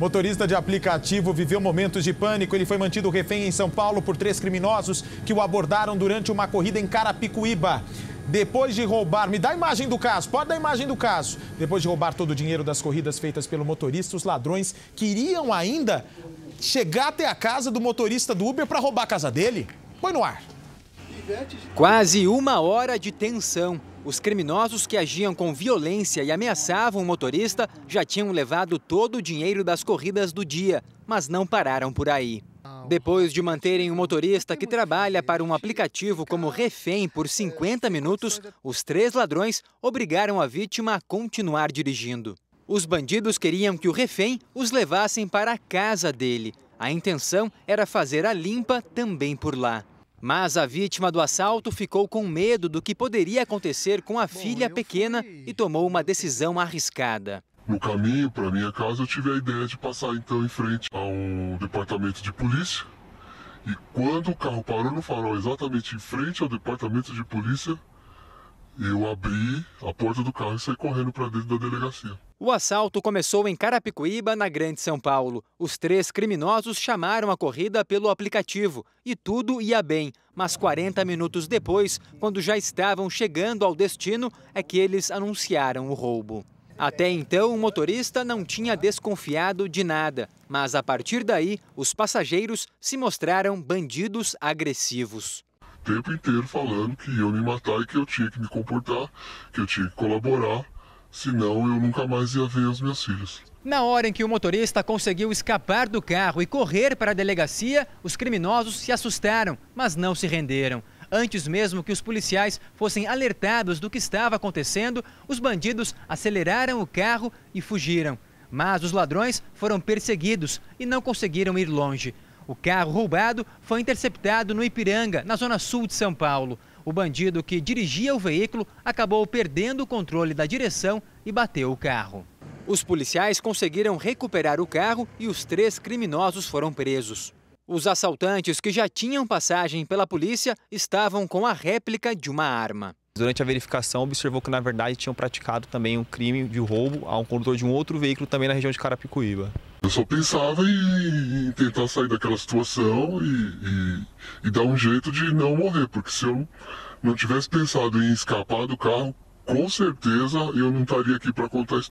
Motorista de aplicativo viveu momentos de pânico. Ele foi mantido refém em São Paulo por três criminosos que o abordaram durante uma corrida em Carapicuíba. Depois de roubar, me dá a imagem do caso, pode dar a imagem do caso. Depois de roubar todo o dinheiro das corridas feitas pelo motorista, os ladrões queriam ainda chegar até a casa do motorista do Uber para roubar a casa dele. Põe no ar. Quase uma hora de tensão. Os criminosos que agiam com violência e ameaçavam o motorista já tinham levado todo o dinheiro das corridas do dia, mas não pararam por aí. Depois de manterem o um motorista que trabalha para um aplicativo como refém por 50 minutos, os três ladrões obrigaram a vítima a continuar dirigindo. Os bandidos queriam que o refém os levassem para a casa dele. A intenção era fazer a limpa também por lá. Mas a vítima do assalto ficou com medo do que poderia acontecer com a Bom, filha pequena fui... e tomou uma decisão arriscada. No caminho para minha casa, eu tive a ideia de passar então em frente a um departamento de polícia. E quando o carro parou no farol, exatamente em frente ao departamento de polícia, eu abri a porta do carro e saí correndo para dentro da delegacia. O assalto começou em Carapicuíba, na Grande São Paulo. Os três criminosos chamaram a corrida pelo aplicativo e tudo ia bem, mas 40 minutos depois, quando já estavam chegando ao destino, é que eles anunciaram o roubo. Até então, o motorista não tinha desconfiado de nada, mas a partir daí, os passageiros se mostraram bandidos agressivos. O tempo inteiro falando que eu me matar e que eu tinha que me comportar, que eu tinha que colaborar senão eu nunca mais ia ver as minhas filhas. Na hora em que o motorista conseguiu escapar do carro e correr para a delegacia, os criminosos se assustaram, mas não se renderam. Antes mesmo que os policiais fossem alertados do que estava acontecendo, os bandidos aceleraram o carro e fugiram. Mas os ladrões foram perseguidos e não conseguiram ir longe. O carro roubado foi interceptado no Ipiranga, na zona sul de São Paulo. O bandido que dirigia o veículo acabou perdendo o controle da direção e bateu o carro. Os policiais conseguiram recuperar o carro e os três criminosos foram presos. Os assaltantes que já tinham passagem pela polícia estavam com a réplica de uma arma. Durante a verificação, observou que, na verdade, tinham praticado também um crime de roubo a um condutor de um outro veículo também na região de Carapicuíba eu só pensava em tentar sair daquela situação e, e, e dar um jeito de não morrer, porque se eu não tivesse pensado em escapar do carro, com certeza eu não estaria aqui para contar isso.